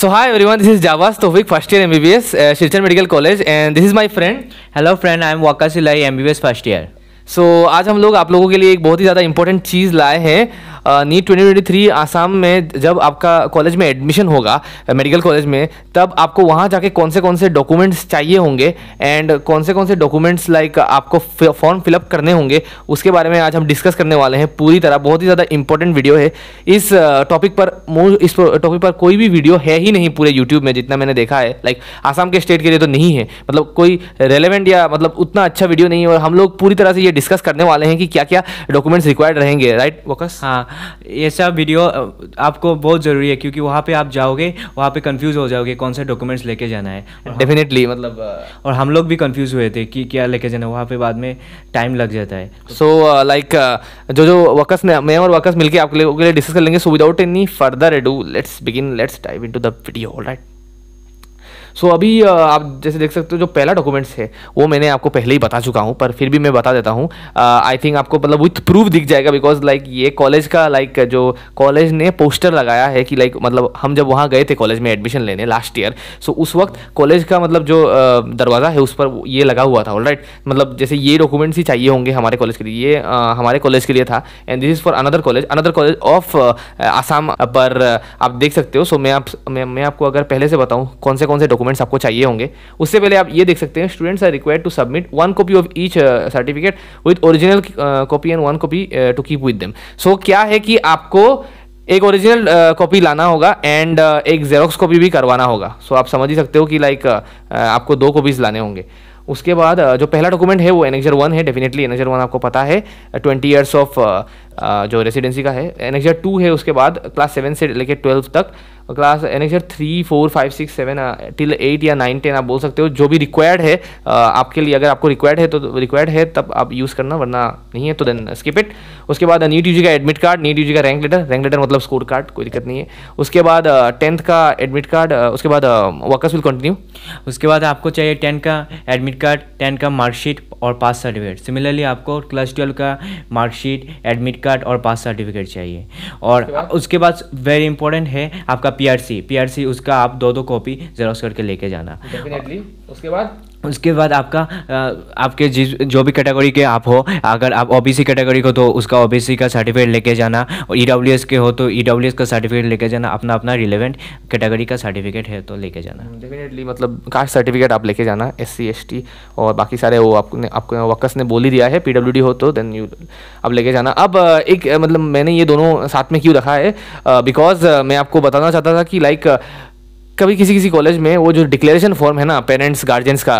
So hi everyone this is Jawas Tofiq first year M B MBBS Silchar medical college and this is my friend hello friend I am Waqas B S first year so आज हम लोग आप लोगों के लिए एक बहुत ही ज़्यादा इंपॉर्टेंट चीज़ लाए हैं नीट ट्वेंटी थ्री आसाम में जब आपका कॉलेज में एडमिशन होगा मेडिकल कॉलेज में तब आपको वहाँ जाके कौन से कौन से डॉक्यूमेंट्स चाहिए होंगे एंड कौन से कौन से डॉक्यूमेंट्स लाइक आपको फॉर्म फिलअप करने होंगे उसके बारे में आज हम डिस्कस करने वाले हैं पूरी तरह बहुत ही ज़्यादा इंपॉर्टेंट वीडियो है इस टॉपिक पर इस टॉपिक पर कोई भी वीडियो है ही नहीं पूरे यूट्यूब में जितना मैंने देखा है लाइक आसाम के स्टेट के लिए तो नहीं है मतलब कोई रेलिवेंट या मतलब उतना अच्छा वीडियो नहीं है और हम लोग पूरी तरह से ये डिस्कस करने वाले हैं कि क्या क्या डॉक्यूमेंट्स रिक्वायर्ड रहेंगे राइट वोकस हाँ ऐसा वीडियो आपको बहुत ज़रूरी है क्योंकि वहाँ पे आप जाओगे वहाँ पे कंफ्यूज हो जाओगे कौन से डॉक्यूमेंट्स लेके जाना है डेफिनेटली मतलब और हम लोग भी कंफ्यूज हुए थे कि क्या लेके जाना है वहाँ पे बाद में टाइम लग जाता है सो लाइक जो जो वकस ने मैं और वकस मिलकर आपके लिए डिस्कस कर लेंगे so without any further ado let's begin let's dive into the video right so so, अभी आप जैसे देख सकते हो जो पहला डॉक्यूमेंट्स है वो मैंने आपको पहले ही बता चुका हूँ पर फिर भी मैं बता देता हूँ आई थिंक आपको मतलब विथ प्रूफ दिख जाएगा बिकॉज लाइक like, ये कॉलेज का लाइक like, जो कॉलेज ने पोस्टर लगाया है कि लाइक like, मतलब हम जब वहाँ गए थे कॉलेज में एडमिशन लेने लास्ट ईयर सो उस वक्त कॉलेज का मतलब जो दरवाज़ा है उस पर ये लगा हुआ था राइट मतलब जैसे ये डॉक्यूमेंट्स ही चाहिए होंगे हमारे कॉलेज के लिए ये हमारे कॉलेज के लिए था and this is for another college another college of Assam पर आप देख सकते हो सो मैं आप मैं, मैं आपको अगर पहले से बताऊँ कौन से कौन से डॉक्यूमेंट डॉक्यूमेंट्स आपको चाहिए होंगे उससे पहले आप ये देख सकते हैं students are required to submit one copy of each certificate with original copy and one copy to keep with them so क्या है कि आपको एक ओरिजिनल कॉपी uh, लाना होगा एंड uh, एक जेरोक्स कॉपी भी करवाना होगा सो so, आप समझ ही सकते हो कि लाइक like, uh, uh, आपको दो कॉपीज लाने होंगे उसके बाद uh, जो पहला डॉक्यूमेंट है वो एनेक्जर वन है डेफिनेटली एनेक्जर वन आपको पता है ट्वेंटी ईयर्स ऑफ जो रेसिडेंसी का है एनेक्जर टू है उसके बाद क्लास सेवन से लेकर ट्वेल्व तक class annexure three four five six seven till eight या नाइन टेन आप बोल सकते हो जो भी रिक्वायर्ड है uh, आपके लिए अगर आपको रिक्वायर्ड है तो रिक्वायर्ड है तब आप यूज़ करना वरना नहीं है तो देन स्किप इट उसके बाद नीट uh, यू का एडमिट कार्ड नीट यू का रैंक लेटर रैंक लेटर मतलब स्कोर कार्ड कोई दिक्कत नहीं है उसके बाद टेंथ uh, का एडमिट कार्ड उसके बाद वर्कर्स विल कंटिन्यू उसके बाद आपको चाहिए टेंथ का एडमिट कार्ड टेंथ का मार्कशीट और पास सर्टिफिकेट सिमिलरली आपको क्लास ट्वेल्व का मार्कशीट एडमिट कार्ड और पास सर्टिफिकेट चाहिए और उसके बाद वेरी इंपॉर्टेंट है आपका पीआरसी पीआरसी उसका आप दो दो कॉपी जेरोक्स करके लेके जाना डेफिनेटली उसके बाद उसके बाद आपका आपके जिस जो भी कैटेगरी के आप हो अगर आप ओबीसी कैटेगरी को तो उसका ओबीसी का सर्टिफिकेट लेके जाना और ई e के हो तो ई e का सर्टिफिकेट लेके जाना अपना अपना रिलेवेंट कैटेगरी का सर्टिफिकेट है तो लेके जाना डेफिनेटली मतलब कास्ट सर्टिफिकेट आप लेके जाना एस सी और बाकी सारे वो आपने आपको वक्स ने बोल ही दिया है पी हो तो देन यू आप लेके जाना अब एक मतलब मैंने ये दोनों साथ में क्यों रखा है बिकॉज मैं आपको बताना चाहता था कि लाइक कभी किसी किसी कॉलेज में वो जो डिक्लेरेशन फॉर्म है ना पेरेंट्स गार्जियंस का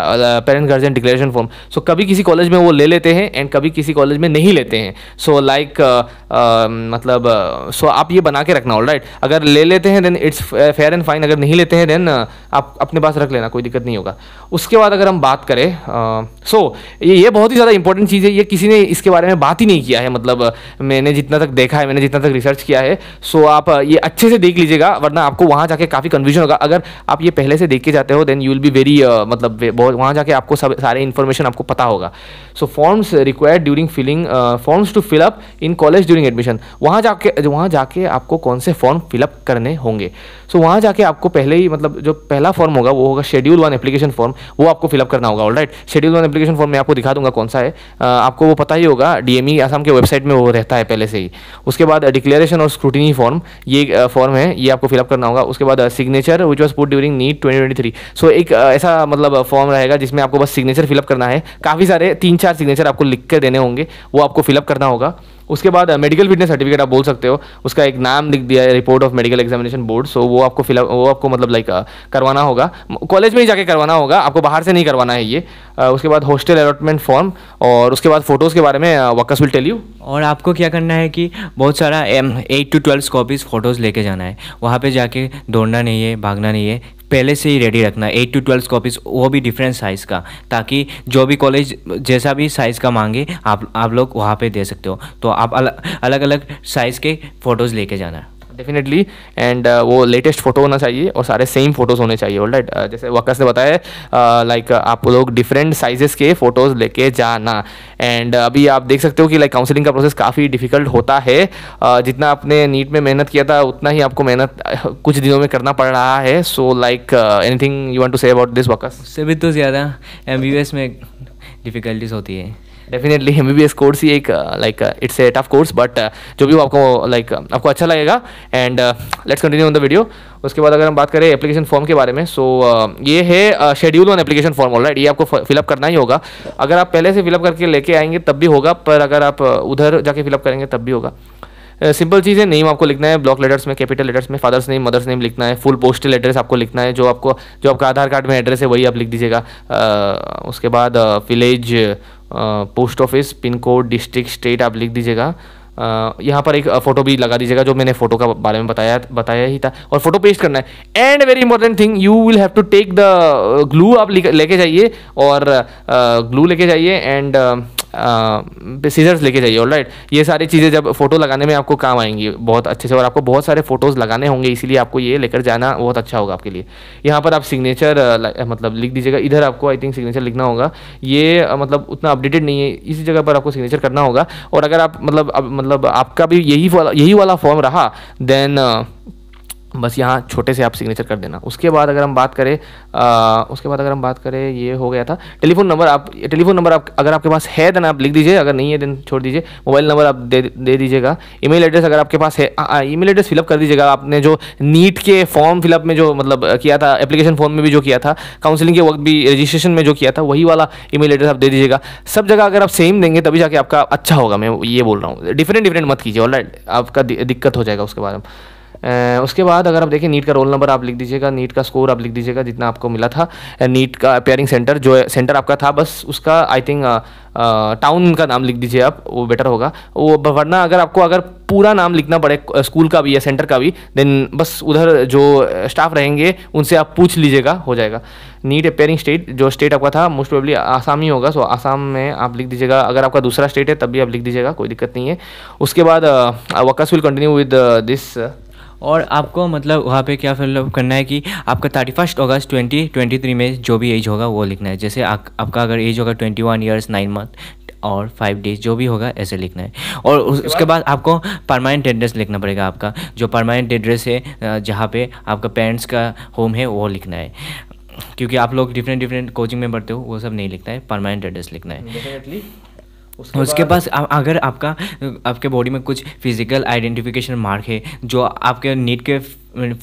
parent guardian declaration form so कभी किसी कॉलेज में वो ले लेते हैं एंड कभी किसी कॉलेज में नहीं लेते हैं so so, like like, uh, uh, मतलब सो uh, so आप ये बना के रखना ऑल राइट right? अगर ले लेते हैं then it's fair and fine अगर नहीं लेते हैं देन आप अपने पास रख लेना कोई दिक्कत नहीं होगा उसके बाद अगर हम बात करें सो so, ये ये बहुत ही ज़्यादा इंपॉर्टेंट चीज़ है ये किसी ने इसके बारे में बात ही नहीं किया है मतलब मैंने जितना तक देखा है मैंने जितना तक रिसर्च किया है सो so, आप ये अच्छे से देख लीजिएगा वरना आपको वहाँ जाके काफ़ी कन्फ्यूजन होगा अगर आप ये पहले से देख के जाते हो then you will be very मतलब बहुत वहाँ जाके आपको सब सारे इन्फॉर्मेशन आपको पता होगा so forms required during filling forms to fill up in college during admission वहाँ जाके वहाँ जाके आपको कौन से फॉर्म फिलअप करने होंगे सो so, वहाँ जाके आपको पहले ही मतलब जो पहला फॉर्म होगा वो होगा शेड्यूल वन एप्लीकेशन फॉर्म वो आपको फिलअप करना होगा all right schedule one application form मैं आपको दिखा दूंगा कौन सा है आ, आपको वो पता ही होगा डीएमई आसाम e के वेबसाइट में वो रहता है पहले से ही उसके बाद डिक्लेरेशन और स्क्रूटनी फॉर्म ये फॉर्म है ये आपको फिलअप करना होगा उसके बाद signature which was put during NEET twenty so एक ऐसा मतलब फॉर्म रहेगा जिसमें आपको बस सिग्नेचर फिलअप करना है काफ़ी सारे तीन चार सिग्नेचर आपको लिख कर देने होंगे वो आपको फिलअप करना होगा उसके बाद मेडिकल फिटनेस सर्टिफिकेट आप बोल सकते हो उसका एक नाम लिख दिया है report of medical examination board so वो आपको फिलअप वो आपको मतलब लाइक uh, करवाना होगा कॉलेज में ही जाके करवाना होगा आपको बाहर से नहीं करवाना है ये uh, उसके बाद हॉस्टल अलॉटमेंट फॉर्म और उसके बाद फोटोज़ के बारे में वकस विल टेल यू और आपको क्या करना है कि बहुत सारा um eight to twelve copies photos लेके जाना है वहाँ पर जाके दौड़ना नहीं है भागना नहीं है पहले से ही रेडी रखना एट टू ट्वेल्व कॉपीज़ वो भी डिफरेंट साइज़ का ताकि जो भी कॉलेज जैसा भी साइज़ का मांगे आप आप लोग वहाँ पे दे सकते हो तो आप अल, अलग अलग साइज़ के फ़ोटोज़ लेके जाना डेफिनेटली एंड uh, वो लेटेस्ट फोटो होना चाहिए और सारे सेम फोटोज़ होने चाहिए ऑल राइट uh, जैसे वक्स ने बताया लाइक uh, आप लोग डिफरेंट साइजेस के फ़ोटोज़ लेके जाना एंड अभी आप देख सकते हो कि लाइक काउंसलिंग का प्रोसेस काफ़ी डिफिकल्ट होता है जितना आपने नीट में मेहनत किया था उतना ही आपको मेहनत कुछ दिनों में करना पड़ रहा है so like anything you want to say about this Waqas से भी तो ज़्यादा एम में डिफ़िकल्टीज होती है definitely M B B S course ही एक like it's a tough course but जो भी वो आपको लाइक like, uh, आपको अच्छा लगेगा and let's continue on the video उसके बाद अगर हम बात करें एप्लीकेशन फॉर्म के बारे में सो so, uh, ये है schedule one application form all ये आपको फिलअप करना ही होगा अगर आप पहले से फिलअप करके लेके आएंगे तब भी होगा पर अगर आप uh, उधर जाके फिलअप करेंगे तब भी होगा सिंपल चीज़ है नेम आपको लिखना है ब्लॉक लेटर्स में कैपिटल लेटर्स में फादर्स नेम मदर्स नेम लिखना है फुल पोस्टल एड्रेस आपको लिखना है जो आपको जो आपका आधार कार्ड में एड्रेस है वही आप लिख दीजिएगा उसके बाद village post office pin code district state आप लिख दीजिएगा यहाँ पर एक फोटो भी लगा दीजिएगा जो मैंने फोटो का बारे में बताया बताया ही था और फोटो पेस्ट करना है and very important thing you will have to take the glue आप लेके जाइए और ग्लू लेके जाइए एंड सीजर्स लेके जाइए राइट ये सारी चीज़ें जब फ़ोटो लगाने में आपको काम आएंगी बहुत अच्छे से और आपको बहुत सारे फ़ोटोज़ लगाने होंगे इसीलिए आपको ये लेकर जाना बहुत अच्छा होगा आपके लिए यहाँ पर आप सिग्नेचर मतलब लिख दीजिएगा इधर आपको आई थिंक सिग्नेचर लिखना होगा ये मतलब उतना अपडेटेड नहीं है इसी जगह पर आपको सिग्नेचर करना होगा और अगर आप मतलब मतलब आपका भी यही यही वाला फॉर्म रहा देन बस यहाँ छोटे से आप सिग्नेचर कर देना उसके बाद अगर हम बात करें उसके बाद अगर हम बात करें ये हो गया था टेलीफोन नंबर आप टेलीफोन नंबर आप अगर आपके पास है देना आप लिख दीजिए अगर नहीं है देन छोड़ दीजिए मोबाइल नंबर आप दे दे दीजिएगा ईमेल एड्रेस अगर आपके पास है ईमेल एड्रेस फिलअप कर दीजिएगा आपने जो नीट के फॉर्म फिलअप में जो मतलब किया था एप्लीकेशन फॉर्म में भी जो किया था काउंसिलिंग के वक्त भी रजिस्ट्रेशन में जो किया था वही वाला ई एड्रेस आप दे दीजिएगा सब जगह अगर आप सेम देंगे तभी जाके आपका अच्छा होगा मैं ये बोल रहा हूँ डिफरेंट डिफरेंट मत कीजिए ऑल आपका दिक्कत हो जाएगा उसके बाद में उसके बाद अगर आप देखें नीट का रोल नंबर आप लिख दीजिएगा नीट का स्कोर आप लिख दीजिएगा जितना आपको मिला था नीट का अपेयरिंग सेंटर जो सेंटर आपका था बस उसका आई थिंक टाउन का नाम लिख दीजिए आप वो बेटर होगा वो वरना अगर आपको अगर पूरा नाम लिखना पड़े स्कूल का भी या सेंटर का भी देन बस उधर जो स्टाफ रहेंगे उनसे आप पूछ लीजिएगा हो जाएगा नीट अपेयरिंग स्टेट जो स्टेट आपका था मोस्ट प्रोबली आसाम ही होगा सो आसाम में आप लिख दीजिएगा अगर आपका दूसरा स्टेट है तब भी आप लिख दीजिएगा कोई दिक्कत नहीं है उसके बाद Waqas will continue with this और आपको मतलब वहाँ पे क्या फिलअप करना है कि आपका thirty first August twenty twenty three में जो भी एज होगा वो लिखना है जैसे आ, आपका अगर एज होगा twenty one years nine month और फाइव डेज जो भी होगा ऐसे लिखना है और उस, उसके बाद आपको परमानेंट एड्रेस लिखना पड़ेगा आपका जो परमानेंट एड्रेस है जहाँ पे आपका पेरेंट्स का होम है वो लिखना है क्योंकि आप लोग डिफरेंट डिफरेंट कोचिंग में पढ़ते हो वो सब नहीं लिखना है परमानेंट एड्रेस लिखना है उसके, उसके पास आ, अगर आपका आपके बॉडी में कुछ फिजिकल आइडेंटिफिकेशन मार्क है जो आपके नीट के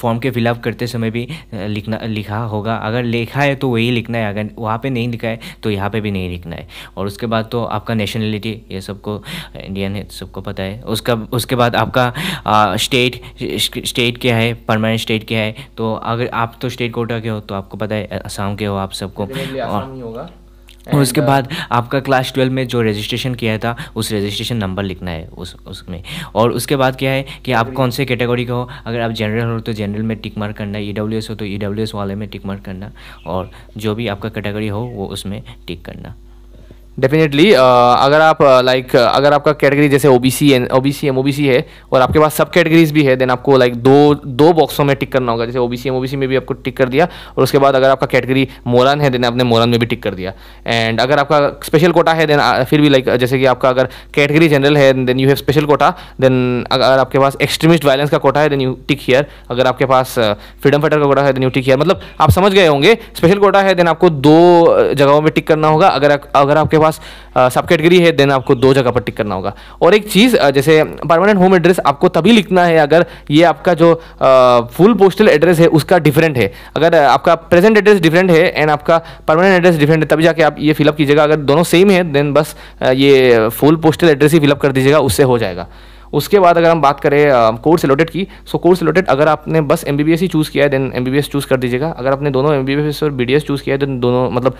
फॉर्म के फिलअप करते समय भी लिखना लिखा होगा अगर लिखा है तो वही लिखना है अगर वहाँ पे नहीं लिखा है तो यहाँ पे भी नहीं लिखना है और उसके बाद तो आपका नेशनलिटी ये सबको इंडियन है तो सबको पता है उसका उसके बाद आपका आ, स्टेट स्टेट क्या है परमानेंट स्टेट क्या है तो अगर आप तो स्टेट कोटा के हो तो आपको पता है असम के हो आप सबको और उसके uh, बाद आपका क्लास ट्वेल्व में जो रजिस्ट्रेशन किया था उस रजिस्ट्रेशन नंबर लिखना है उस उसमें और उसके बाद क्या है कि आप कौन से कैटेगरी का हो अगर आप जनरल हो तो जनरल में टिक मार्क करना ई डब्ल्यू एस हो तो ई डब्ल्यू एस वाले में टिक मार्क करना और जो भी आपका कैटेगरी हो वो उसमें टिक करना डेफिनेटली uh, अगर आप लाइक uh, uh, अगर आपका कैटेगरी जैसे O B C B C M O B C है और आपके पास सब कैटेगरीज भी है देन आपको लाइक दो दो बॉक्सों में टिक करना होगा जैसे O B M O B C में भी आपको टिक कर दिया और उसके बाद अगर आपका कैटेगरी मोरन है देन आपने मोरन में भी टिक कर दिया एंड अगर आपका स्पेशल कोटा है देन फिर भी लाइक जैसे कि आपका अगर कैटेगरी जनरल है then you have special quota then अगर आपके पास एक्सट्रीमिस्ट वायलेंस का कोटा है देन यू टिक हियर अगर आपके पास फ्रीडम फाइटर का कोटा है देन यू टिक हियर मतलब आप समझ गए होंगे स्पेशल कोटा है देन आपको दो जगहों में टिक करना होगा अगर अगर आपके पास पास सब कैटेगरी है देन आपको दो जगह पर टिक करना होगा और एक चीज़ जैसे परमानेंट होम एड्रेस आपको तभी लिखना है अगर ये आपका जो फुल पोस्टल एड्रेस है उसका डिफरेंट है अगर आपका प्रेजेंट एड्रेस डिफरेंट है एंड आपका परमानेंट एड्रेस डिफरेंट है तभी जाके आप ये फिलअप कीजिएगा अगर दोनों सेम है देन बस ये फुल पोस्टल एड्रेस ही फिलअप कर दीजिएगा उससे हो जाएगा उसके बाद अगर हम बात करें कोर्स रिलेटेड की सो कोर्स रिलेटेड अगर आपने बस एम ही चूज़ किया है देन एम चूज़ कर दीजिएगा अगर आपने दोनों एम और बी चूज़ किया है देन दोनों मतलब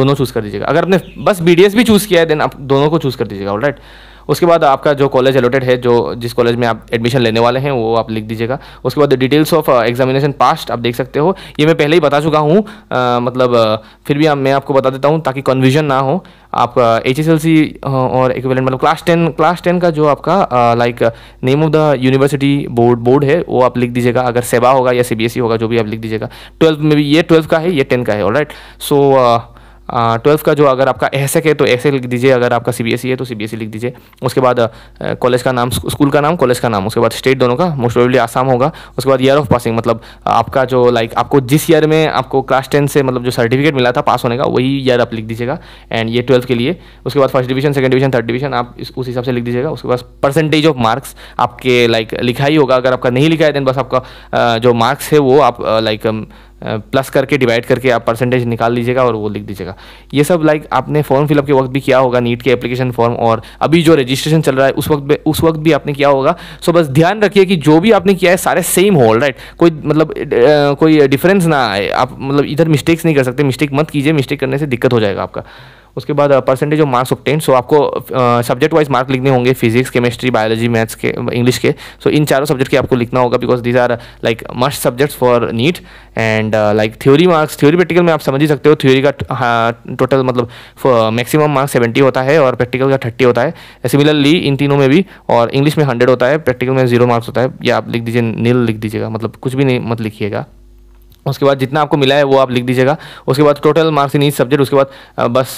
दोनों चूज़ कर दीजिएगा अगर आपने बस बी भी चूज़ किया है देन आप दोनों को चूज़ कर दीजिएगा ऑल राइट उसके बाद आपका जो कॉलेज एलोटेड है जो जिस कॉलेज में आप एडमिशन लेने वाले हैं वो आप लिख दीजिएगा उसके बाद डिटेल्स ऑफ एग्जामिनेशन पास्ट आप देख सकते हो ये मैं पहले ही बता चुका हूँ uh, मतलब uh, फिर भी आ, मैं आपको बता देता हूँ ताकि कन्फ्यूजन ना हो आप एच एस एल सी और इक्विवेलेंट मतलब क्लास टेन क्लास टेन का जो आपका like name of the university board board है वो आप लिख दीजिएगा अगर सेवा होगा या सी बी एस ई होगा जो भी आप लिख दीजिएगा ट्वेल्थ में भी ये ट्वेल्थ का है ये टेन का है ऑल राइट सो ट्वेल्थ का जो अगर आपका एस है तो ऐसे लिख दीजिए अगर आपका सी है तो सी लिख दीजिए उसके बाद कॉलेज का नाम स्कूल का नाम कॉलेज का नाम उसके बाद स्टेट दोनों का मोस्ट प्रोबेबली आसाम होगा उसके बाद ईयर ऑफ पासिंग मतलब आपका जो लाइक आपको जिस ईयर में आपको क्लास टेन से मतलब जो सर्टिफिकेट मिला था पास होने का वही ईयर आप लिख दीजिएगा एंड ये ट्वेल्थ के लिए उसके बाद first division second division third division आप उस हिसाब से लिख दीजिएगा उसके बाद परसेंटेज ऑफ मार्क्स आपके लाइक लिखा ही होगा अगर आपका नहीं लिखा है देन बस आपका जो मार्क्स है वो आप लाइक प्लस करके डिवाइड करके आप परसेंटेज निकाल लीजिएगा और वो लिख दीजिएगा ये सब लाइक आपने फॉर्म फिलअप के वक्त भी किया होगा नीट के एप्लीकेशन फॉर्म और अभी जो रजिस्ट्रेशन चल रहा है उस वक्त उस वक्त भी आपने किया होगा सो बस ध्यान रखिए कि जो भी आपने किया है सारे सेम हो राइट कोई मतलब कोई डिफरेंस ना आए आप मतलब इधर मिस्टेक्स नहीं कर सकते मिस्टेक मत कीजिए मिस्टेक करने से दिक्कत हो जाएगा आपका उसके बाद percentage of marks of so आपको सब्जेक्ट वाइज मार्क लिखने होंगे फिजिक्स केमिस्ट्री बायोलॉजी मैथ्स के इंग्लिश uh, के सो so, इन चारों सब्जेक्ट के आपको लिखना होगा because these are like must subjects for NEET and like theory marks theory practical में आप समझ ही सकते हो थ्योरी का टोटल uh, मतलब मैक्सिमम मार्क्स सेवेंटी होता है और प्रैक्टिकल का थर्टी होता है सिमिलरली इन तीनों में भी और इंग्लिश में हंड्रेड होता है प्रैक्टिकल में जीरो मार्क्स होता है या आप लिख दीजिए नील लिख दीजिएगा मतलब कुछ भी नहीं मत लिखिएगा उसके बाद जितना आपको मिला है वो आप लिख दीजिएगा उसके बाद total marks in each subject उसके बाद बस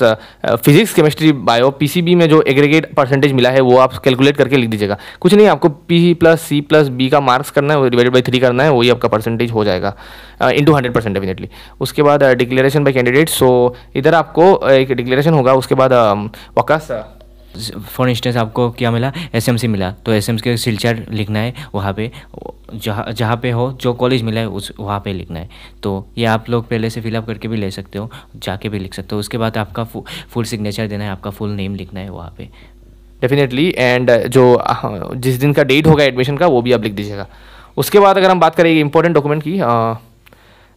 फिजिक्स केमिस्ट्री बायो पीसीबी में जो एग्रीगेट परसेंटेज मिला है वो आप कैलकुलेट करके लिख दीजिएगा कुछ नहीं आपको P plus C plus B का मार्क्स करना है डिवाइडेड बाई थ्री करना है वही आपका परसेंटेज हो जाएगा इंटू हंड्रेड परसेंट डेफिनेटली उसके बाद डिक्लेरेशन बाई कैंडिडेट सो इधर आपको एक डिक्लेरेशन होगा उसके बाद वकास फॉर इंस्टेंस आपको क्या मिला एस मिला तो एस एम सी सिलचर लिखना है वहाँ पे जहाँ जहाँ पे हो जो कॉलेज मिला है उस वहाँ पे लिखना है तो ये आप लोग पहले से फिलअप करके भी ले सकते हो जाके भी लिख सकते हो उसके बाद आपका फुल सिग्नेचर देना है आपका फुल नेम लिखना है वहाँ पे डेफिनेटली एंड जो हाँ, जिस दिन का डेट होगा एडमिशन का वो भी आप लिख दीजिएगा उसके बाद अगर हम बात करेंगे इंपॉर्टेंट डॉक्यूमेंट की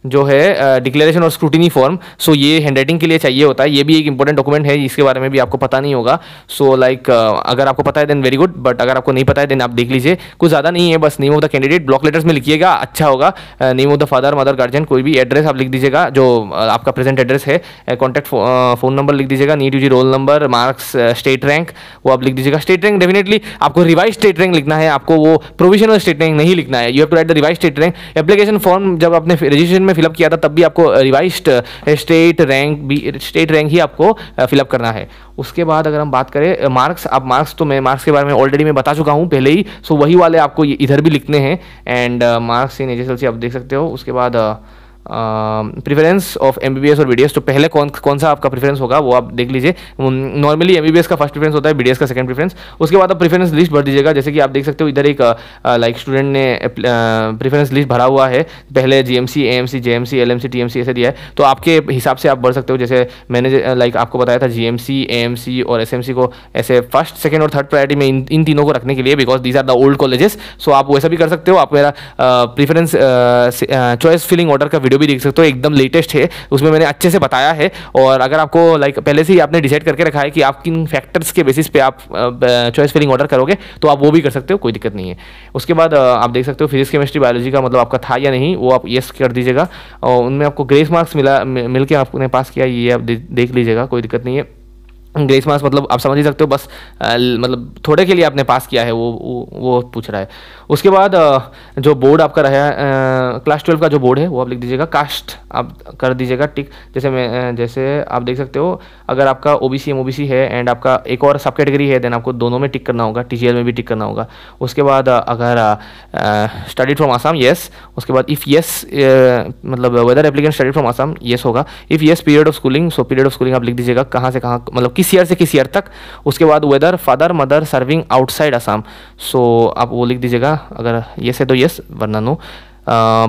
जो है डिक्लेरेशन और स्क्रूटिनी फॉर्म सो ये हैंड राइटिंग के लिए चाहिए होता है ये भी एक इंपॉर्टेंट डॉक्यूमेंट है इसके बारे में भी आपको पता नहीं होगा so so, like like, uh, अगर आपको पता है देन वेरी गुड बट अगर आपको नहीं पता है देन आप देख लीजिए कुछ ज़्यादा नहीं है बस name of the candidate block letters में लिखिएगा अच्छा होगा name of the father mother guardian कोई भी एड्रेस आप लिख दीजिएगा जो आपका प्रेजेंट एड्रेस है कॉन्टैक्ट फ़ोन नंबर लिख दीजिएगा NEET U roll number marks state rank वो आप लिख दीजिएगा स्टेट रैंक डेफिनेटली आपको रिवाइज स्टेट रैंक लिखना है आपको वो प्रोविजनल स्टेट रैंक नहीं लिखना है you have to write the revise state rank application form जब आपने रजिस्ट्रेशन में में फिलअप किया था तब भी आपको रिवाइज स्टेट रैंक भी स्टेट रैंक ही आपको फिलअप करना है उसके बाद अगर हम बात करें मार्क्स आप मार्क्स तो मैं मार्क्स के बारे में ऑलरेडी मैं बता चुका हूँ पहले ही सो वही वाले आपको इधर भी लिखने हैं एंड मार्क्स इन एच आप देख सकते हो उसके बाद uh, प्रेफरेंस ऑफ एम और बी तो पहले कौन कौन सा आपका प्रेफरेंस होगा वो आप देख लीजिए नॉर्मली um, एम का फर्स्ट प्रेफरेंस होता है बी का सेकंड प्रेफरेंस उसके बाद आप प्रेफरेंस लिस्ट भर दीजिएगा जैसे कि आप देख सकते हो इधर एक लाइक uh, स्टूडेंट uh, ने प्रेफरेंस uh, लिस्ट भरा हुआ है पहले G M C M C J M C L M C T M C ऐसे दिया है तो आपके हिसाब से आप भर सकते हो जैसे मैंने लाइक आपको बताया था जी एम सी एम सी और एस एम सी को ऐसे फर्स्ट सेकेंड और थर्ड प्रायरिटी में इन इन तीनों को रखने के लिए because these are the old colleges so आप वैसा भी कर सकते हो आप मेरा प्रेफरेंस चॉइस फिलिंग ऑर्डर का वीडियो वीडियो भी देख सकते हो एकदम लेटेस्ट है उसमें मैंने अच्छे से बताया है और अगर आपको लाइक पहले से ही आपने डिसाइड करके रखा है कि आप किन फैक्टर्स के बेसिस पे आप चॉइस फिलिंग ऑर्डर करोगे तो आप वो भी कर सकते हो कोई दिक्कत नहीं है उसके बाद आप देख सकते हो फिजिक्स केमिस्ट्री बायोलॉजी का मतलब आपका था या नहीं वो आप येस कर दीजिएगा और उनमें आपको ग्रेस मार्क्स मिला मिल आपने पास किया ये आप देख लीजिएगा कोई दिक्कत नहीं है ग्रेस मार्क्स मतलब आप समझ ही सकते हो बस आ, मतलब थोड़े के लिए आपने पास किया है वो वो, वो पूछ रहा है उसके बाद जो बोर्ड आपका रहा है क्लास ट्वेल्व का जो बोर्ड है वो आप लिख दीजिएगा कास्ट आप कर दीजिएगा टिक जैसे मैं जैसे आप देख सकते हो अगर आपका O B C M O B C है एंड आपका एक और सब कैटेगरी है देन आपको दोनों में टिक करना होगा टी जी एल में भी टिक करना होगा उसके बाद अगर स्टडी फ्रॉम आसाम येस उसके बाद इफ़ येस मतलब whether applicant study from Assam yes होगा if yes period of schooling so period of schooling आप लिख दीजिएगा कहाँ से कहाँ मतलब किस किस ईयर से किस ईयर तक उसके बाद whether father mother serving outside Assam so आप वो लिख दीजिएगा अगर येस है तो येस वरना नो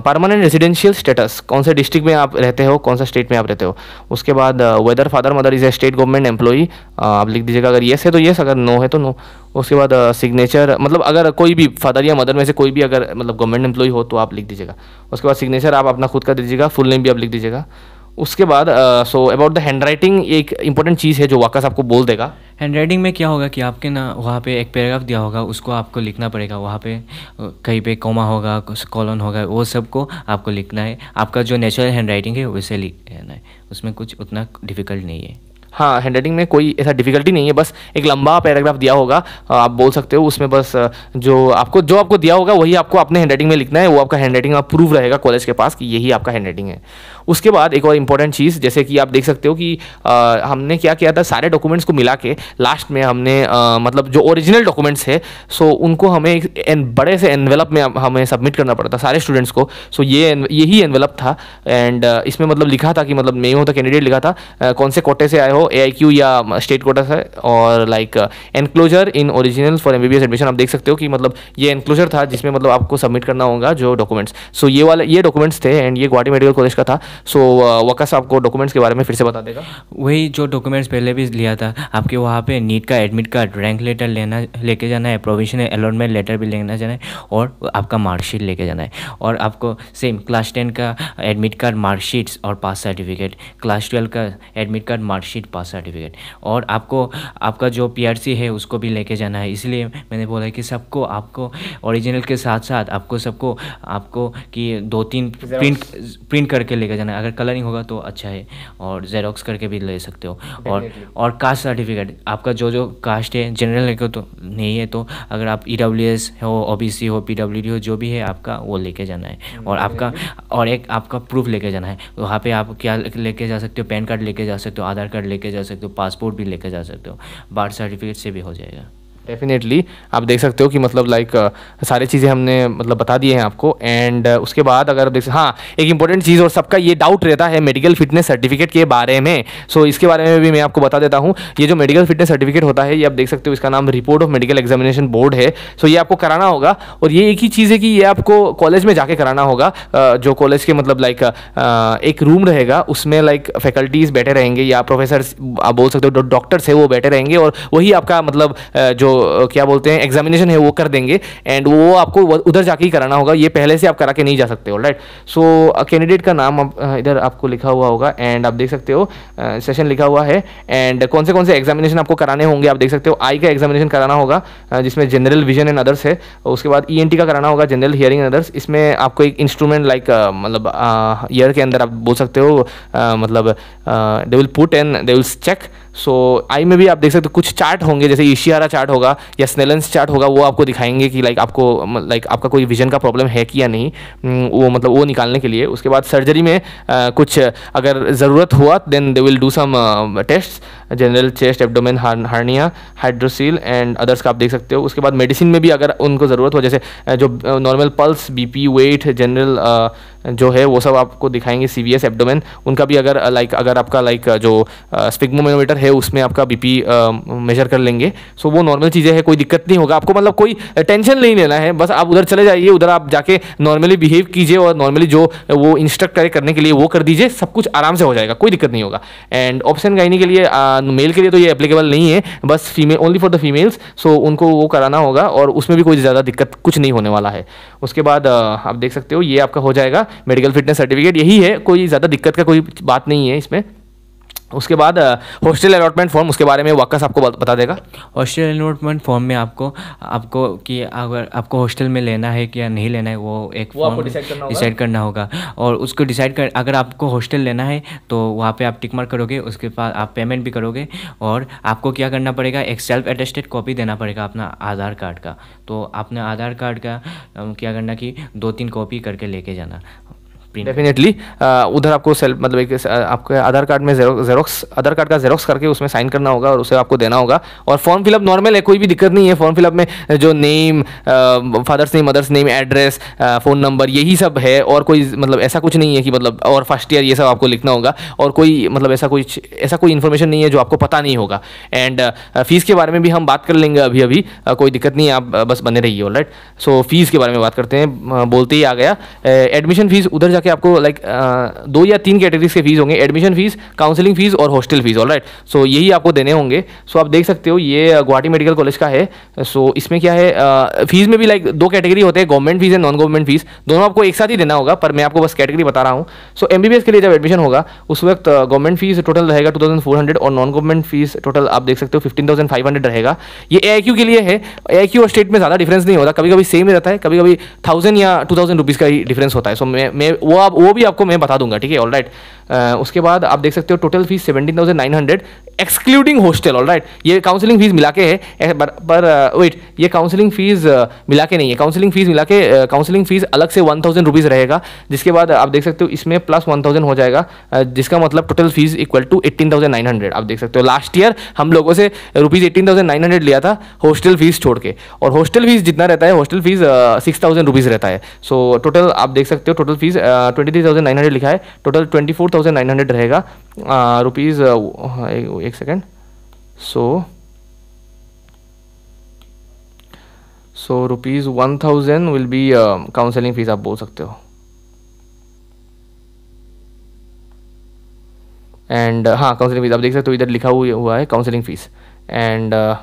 परमानेंट रेजिडेंशियल स्टेटस कौन से डिस्ट्रिक्ट में आप रहते हो कौन सा स्टेट में आप रहते हो उसके बाद whether father mother is a state government employee आप लिख दीजिएगा अगर येस है तो येस अगर नो है तो नो उसके बाद सिग्नेचर uh, मतलब अगर कोई भी फादर या मदर में से कोई भी अगर मतलब गवर्नमेंट एम्प्लॉई हो तो आप लिख दीजिएगा उसके बाद सिग्नेचर आप अपना खुद का दीजिएगा फुल नेम भी आप लिख दीजिएगा उसके बाद so about the hand writing एक इंपॉर्टेंट चीज़ है जो वाकस आपको बोल देगा हैंड राइटिंग में क्या होगा कि आपके ना वहाँ पे एक पैराग्राफ दिया होगा उसको आपको लिखना पड़ेगा वहाँ पे uh, कहीं पे कोमा होगा कॉलन होगा वो सबको आपको लिखना है आपका जो नेचुरल हैंड राइटिंग है वैसे लिखना है उसमें कुछ उतना डिफ़िकल्ट नहीं है हाँ हैंड राइटिंग में कोई ऐसा डिफिकल्टी नहीं है बस एक लंबा पैराग्राफ दिया होगा uh, आप बोल सकते हो उसमें बस uh, जो आपको जो आपको दिया होगा वही आपको अपने हैंड राइटिंग में लिखना है वो आपका हैंड राइटिंग प्रूव रहेगा कॉलेज के पास कि यही आपका हैंड राइटिंग है उसके बाद एक और इम्पॉर्टेंट चीज़ जैसे कि आप देख सकते हो कि आ, हमने क्या किया था सारे डॉक्यूमेंट्स को मिला के लास्ट में हमने आ, मतलब जो ओरिजिनल डॉक्यूमेंट्स है सो उनको हमें एक बड़े से एनवेलप में हमें सबमिट करना पड़ता सारे स्टूडेंट्स को सो ये यही एनवेलप था एंड इसमें मतलब लिखा था कि मतलब मैं हूँ तो कैंडिडेट लिखा था आ, कौन से कोटे से आए हो ए या स्टेट कोटा से और like enclosure in original for M admission आप देख सकते हो कि मतलब ये एनक्लोजर था जिसमें मतलब आपको सबमिट करना होगा जो डॉक्यूमेंट्स सो ये वाले ये डॉक्यूमेंट्स थे एंड ये गुवाहाटी मेडिकल कॉलेज का था सो uh, वकास आपको डॉक्यूमेंट्स के बारे में फिर से बता देगा वही जो डॉक्यूमेंट्स पहले भी लिया था आपके वहाँ पे नीट का एडमिट कार्ड रैंक लेटर लेना लेके जाना है प्रोविजनल अलॉटमेंट लेटर भी लेना जाना है और आपका मार्कशीट लेके जाना है और आपको सेम क्लास टेन का एडमिट कार्ड मार्कशीट्स और पास सर्टिफिकेट क्लास ट्वेल्व का admit card marksheet pass certificate और आपको आपका जो पी है उसको भी लेके जाना है इसलिए मैंने बोला कि सबको आपको ओरिजिनल के साथ साथ आपको सबको आपको कि दो तीन प्रिंट प्रिंट करके लेके जाना जाना है अगर कलरिंग होगा तो अच्छा है और जेरोक्स करके भी ले सकते हो और और कास्ट सर्टिफिकेट आपका जो जो कास्ट है जनरल है तो नहीं है तो अगर आप ई डब्ल्यू एस हो ओ बी सी हो पी डब्ल्यू डी हो जो भी है आपका वो लेके जाना है hmm, और आपका और एक आपका प्रूफ लेके जाना है तो वहाँ पे आप क्या लेके जा सकते हो पैन कार्ड लेके जा सकते हो आधार कार्ड लेके जा सकते हो पासपोर्ट भी लेके जा सकते हो बर्थ सर्टिफिकेट से भी हो जाएगा डेफिनेटली आप देख सकते हो कि मतलब लाइक सारी चीज़ें हमने मतलब बता दिए हैं आपको एंड उसके बाद अगर देख हाँ एक इंपॉर्टेंट चीज़ और सबका ये डाउट रहता है मेडिकल फिटनेस सर्टिफिकेट के बारे में सो so, इसके बारे में भी मैं आपको बता देता हूँ ये जो मेडिकल फिटनेस सर्टिफिकेट होता है ये आप देख सकते हो इसका नाम report of medical examination board है सो so, ये आपको कराना होगा और ये एक ही चीज़ है कि ये आपको कॉलेज में जाके कराना होगा जो कॉलेज के मतलब लाइक एक रूम रहेगा उसमें लाइक फैकल्टीज़ बैठे रहेंगे या प्रोफेसर आप बोल सकते हो डॉक्टर्स है वो बैठे रहेंगे और वही आपका मतलब जो क्या बोलते हैं एग्जामिनेशन है वो कर देंगे एंड वो आपको उधर जाके ही कराना होगा ये पहले से आप करा के नहीं जा सकते हो राइट सो कैंडिडेट का नाम आप, इधर आपको लिखा हुआ होगा एंड आप देख सकते हो सेशन लिखा हुआ है एंड कौन से कौन से एग्जामिनेशन आपको कराने होंगे आप देख सकते हो आई का एग्जामिनेशन कराना होगा जिसमें जनरल विजन एंड अदर्स है उसके बाद ई e का कराना होगा जनरल हियरिंग एंड अदर्स इसमें आपको एक इंस्ट्रूमेंट लाइक मतलब ईयर के अंदर आप बोल सकते हो मतलब they will put and they will check so eye में भी आप देख सकते हो कुछ चार्ट होंगे जैसे ईशियारा चार्ट होगा या स्नेलेंस चार्ट होगा वो आपको दिखाएंगे कि लाइक आपको लाइक आपका कोई विजन का प्रॉब्लम है कि या नहीं hmm, वो मतलब वो निकालने के लिए उसके बाद सर्जरी में आ, कुछ अगर ज़रूरत हुआ then they will do some test general chest abdomen hernia hydrocele and others का आप देख सकते हो उसके बाद मेडिसिन में भी अगर उनको ज़रूरत हो जैसे जो normal pulse BP weight general जो है वो सब आपको दिखाएंगे सी वी उनका भी अगर लाइक अगर आपका लाइक जो स्पिग्मोमीटर है उसमें आपका पी मेजर कर लेंगे सो वो नॉर्मल चीज़ें हैं कोई दिक्कत नहीं होगा आपको मतलब कोई टेंशन नहीं लेना है बस आप उधर चले जाइए उधर आप जाके नॉर्मली बिहेव कीजिए और नॉर्मली जो वो इंस्ट्रक्ट करे करने के लिए वो कर दीजिए सब कुछ आराम से हो जाएगा कोई दिक्कत नहीं होगा एंड ऑप्शन गाइनी के लिए मेल के लिए तो ये एप्लीकेबल नहीं है बस female only for the females so उनको वो कराना होगा और उसमें भी कोई ज़्यादा दिक्कत कुछ नहीं होने वाला है उसके बाद आप देख सकते हो ये आपका हो जाएगा मेडिकल फिटनेस सर्टिफिकेट यही है कोई ज़्यादा दिक्कत का कोई बात नहीं है इसमें उसके बाद हॉस्टल अलॉटमेंट फॉर्म उसके बारे में वाकस आपको बता देगा हॉस्टल अलॉटमेंट फॉर्म में आपको आपको कि अगर आपको हॉस्टल में लेना है कि या नहीं लेना है वो एक फॉर्म डिसाइड करना होगा और उसको डिसाइड कर अगर आपको हॉस्टल लेना है तो वहाँ पर आप टिकमार करोगे उसके बाद आप पेमेंट भी करोगे और आपको क्या करना पड़ेगा एक सेल्फ एटेस्टेड कॉपी देना पड़ेगा अपना आधार कार्ड का तो आपने आधार कार्ड का क्या करना कि दो तीन कॉपी करके लेके जाना डेफिनेटली uh, उधर आपको सेल्फ मतलब एक uh, आपके आधार कार्ड में जेरोक्स आधार कार्ड का जेरोक्स करके उसमें साइन करना होगा और उसे आपको देना होगा और फॉर्म फिलअप नॉर्मल है कोई भी दिक्कत नहीं है फॉर्म फिलअप में uh, जो name father's name mother's name address phone number यही सब है और कोई मतलब ऐसा कुछ नहीं है कि मतलब और फर्स्ट ईयर ये सब आपको लिखना होगा और कोई मतलब ऐसा कोई ऐसा कोई इन्फॉर्मेशन नहीं है जो आपको पता नहीं होगा एंड फीस के बारे में भी हम बात कर लेंगे अभी अभी कोई दिक्कत नहीं है आप बस बने रहिए ऑल राइट सो फीस के बारे में बात करते हैं बोलते ही आ गया एडमिशन फीस उधर जाके के आपको लाइक दो या तीन कैटेगरीज के फीस होंगे एडमिशन फीस काउंसलिंग फीस और hostel fees all right so यही आपको देने होंगे सो so, आप देख सकते हो ये गुवाहाटी मेडिकल कॉलेज का है सो so, इसमें क्या है फीस में भी लाइक दो कैटेगरी होते हैं government fees and non government fees दोनों आपको एक साथ ही देना होगा पर मैं आपको बस कैटेगरी बता रहा हूँ सो एम के लिए जब एडमिशन होगा उस वक्त गवर्नमेंट फीस टोटल रहेगा टू और नॉन गवर्नमेंट फीस टोटल आप देख सकते हो फिफ्टीन रहेगा ये ए के लिए है ए और स्टेट में ज़्यादा डिफरेंस नहीं होता कभी कभी सेम ही रहता है कभी कभी थाउजेंड या टू थाउजेंड का ही डिफरेंस होता है सो मैं मैं वो वो आप वो भी आपको मैं बता दूंगा ठीक है ऑल राइट उसके बाद आप देख सकते हो total fees seventeen thousand nine hundred excluding hostel all right ये काउंसलिंग फीस मिला के है पर वेट ये काउंसलिंग फीस मिला के नहीं है काउंसलिंग फीस मिला के काउंसलिंग फीस अलग से वन थाउजेंड रुपीज़ रहेगा जिसके बाद आप देख सकते हो इसमें प्लस वन थाउजेंड हो जाएगा जिसका मतलब total fees equal to eighteen thousand nine hundred आप देख सकते हो लास्ट ईयर हम लोगों से rupees eighteen thousand nine hundred लिया था हॉस्टल फीस छोड़ के और हॉस्टल फीस जितना रहता है hostel fees six thousand rupees रहता है सो so, टोटल आप देख सकते हो total fees twenty three thousand nine hundred लिखा है total twenty four thousand nine hundred रहेगा रुपीज़ हाँ, एक second so so rupees one thousand will be counselling fees आप बोल सकते हो एंड हाँ काउंसलिंग फ़ीस आप देख सकते हो तो इधर लिखा हुआ है काउंसलिंग फ़ीस एंड uh,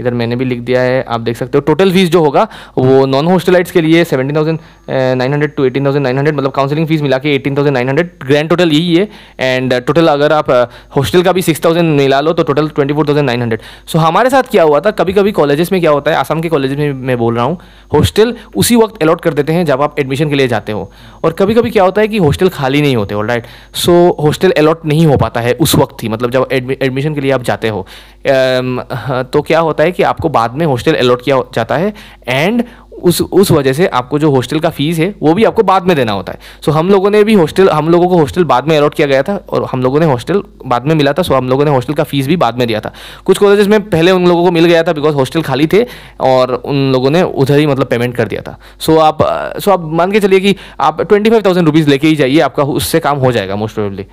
इधर मैंने भी लिख दिया है आप देख सकते हो टोटल फीस जो होगा वो नॉन हॉस्टलाइट्स के लिए seventeen thousand nine hundred to eighteen thousand nine hundred मतलब काउंसलिंग फीस मिला के eighteen thousand nine hundred grand total यही है एंड टोटल eh, अगर आप हॉस्टल eh, का भी सिक्स थाउजेंड मिला लो तो total twenty four thousand nine hundred so हमारे साथ क्या हुआ था कभी कभी कॉलेजेस में क्या होता है आसाम के कॉलेज में मैं बोल रहा हूँ हॉस्टल उसी वक्त अलॉट कर देते हैं जब आप एडमिशन के लिए जाते हो और कभी कभी क्या होता है कि हॉस्टल खाली नहीं होते हो राइट सो हॉस्टल अलॉट नहीं हो पाता है उस वक्त ही मतलब जब एडमिशन के लिए आप जाते हो तो क्या होता है कि आपको बाद में हॉस्टल अलॉट किया जाता है एंड उस उस वजह से आपको जो हॉस्टल का फीस है वो भी आपको बाद में देना होता है सो हम लोगों ने भी हॉस्टल हम लोगों को हॉस्टल बाद में अलॉट किया गया था और हम लोगों ने हॉस्टल बाद में मिला था सो हम लोगों ने हॉस्टल का फीस भी बाद में दिया था कुछ कॉलेजेस में पहले उन लोगों को मिल गया था बिकॉज हॉस्टल खाली थे और उन लोगों ने उधर ही मतलब पेमेंट कर दिया था सो आप सो आप मान के चलिए कि आप ट्वेंटी फाइव थाउजेंड रुपीज़ लेके ही जाइए आपका उससे काम हो जाएगा मोस्ट प्रोबेबली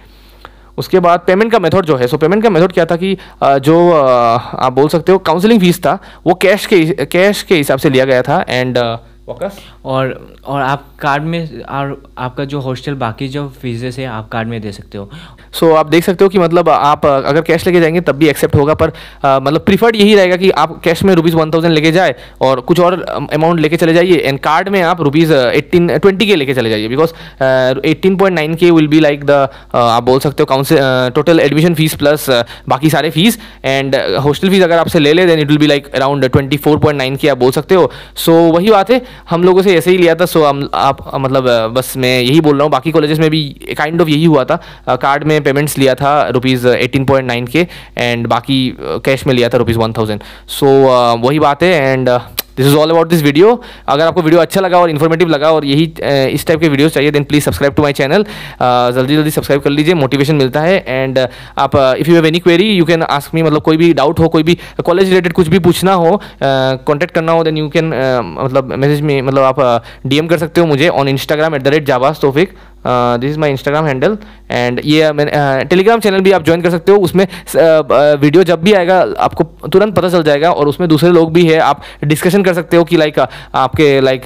उसके बाद पेमेंट का मेथड जो है सो पेमेंट का मेथड क्या था कि जो आप बोल सकते हो काउंसलिंग फीस था वो कैश के कैश के हिसाब से लिया गया था एंड वॉकस और और आप कार्ड में और आपका जो हॉस्टल बाकी जो फीसेस है आप कार्ड में दे सकते हो सो so, आप देख सकते हो कि मतलब आप अगर कैश लेके जाएंगे तब भी एक्सेप्ट होगा पर आ, मतलब प्रीफर्ड यही रहेगा कि आप कैश में रुपीज़ वन थाउजेंड लेके जाए और कुछ और अमाउंट लेके चले जाइए एंड कार्ड में आप रुपीज़ एट्टीन ट्वेंटी के लेके चले जाइए because eighteen point nine K will be like the आप बोल सकते हो council total admission fees plus बाकी सारे फीस एंड हॉस्टल फीस अगर आपसे ले लें then it will be like around twenty four point nine K आप बोल सकते हो सो so, वही बात है हम लोगों से ऐसे ही लिया था सो हम आप मतलब बस मैं यही बोल रहा हूँ बाकी कॉलेजेस में भी काइंड ऑफ यही हुआ था कार्ड में पेमेंट्स लिया था rupees eighteen point nine K and बाकी कैश में लिया था रुपीज़ वन थाउजेंड सो वही बात है and this is all about this video अगर आपको वीडियो अच्छा लगा और इन्फॉर्मेटिव लगा और यही इस टाइप के वीडियोस चाहिए then please subscribe to my channel जल्दी जल्दी सब्सक्राइब कर लीजिए मोटिवेशन मिलता है एंड आप if you have any query you can ask me मतलब कोई भी डाउट हो कोई भी कॉलेज रिलेटेड कुछ भी पूछना हो कॉन्टैक्ट uh, करना हो देन यू कैन मतलब मैसेज में मतलब आप डी uh, कर सकते हो मुझे on Instagram at the rate Taufiq this is my Instagram handle and ये uh, मैंने टेलीग्राम uh, चैनल भी आप ज्वाइन कर सकते हो उसमें वीडियो uh, जब भी आएगा आपको तुरंत पता चल जाएगा और उसमें दूसरे लोग भी है आप डिस्कशन कर सकते हो कि लाइक आपके like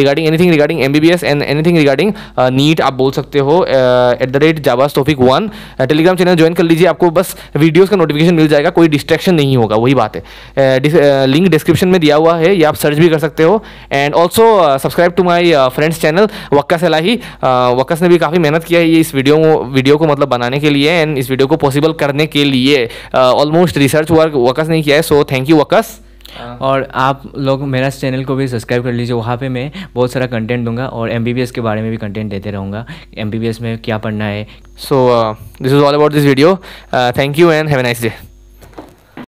regarding anything regarding M B B S and thing regarding NEET आप बोल सकते हो एट द रेट जावास स्टोफिक वन टेलीग्राम चैनल ज्वाइन कर लीजिए आपको बस वीडियोज़ का नोटिफिकेशन मिल जाएगा कोई डिस्ट्रैक्शन नहीं होगा वही बात है लिंक डिस्क्रिप्शन में दिया हुआ है या आप सर्च भी कर सकते हो and also subscribe to my friend's channel वक्का सलाही वक्का फोकस ने भी काफ़ी मेहनत किया है ये इस वीडियो वीडियो को मतलब बनाने के लिए एंड इस वीडियो को पॉसिबल करने के लिए ऑलमोस्ट रिसर्च वर्क वकस ने किया है सो थैंक यू वकस और आप लोग मेरा चैनल को भी सब्सक्राइब कर लीजिए वहाँ पे मैं बहुत सारा कंटेंट दूंगा और एम के बारे में भी कंटेंट देते रहूँगा एम में क्या पढ़ना है so this is all about this video thank you and have nice day